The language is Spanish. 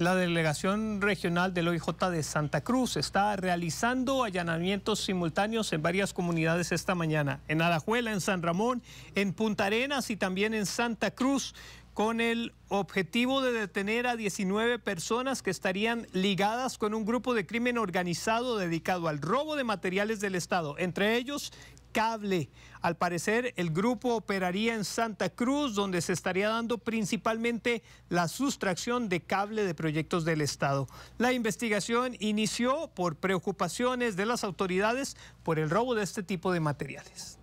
La delegación regional del OIJ de Santa Cruz está realizando allanamientos simultáneos en varias comunidades esta mañana, en Alajuela, en San Ramón, en Punta Arenas y también en Santa Cruz, con el objetivo de detener a 19 personas que estarían ligadas con un grupo de crimen organizado dedicado al robo de materiales del Estado, entre ellos cable. Al parecer, el grupo operaría en Santa Cruz, donde se estaría dando principalmente la sustracción de cable de proyectos del Estado. La investigación inició por preocupaciones de las autoridades por el robo de este tipo de materiales.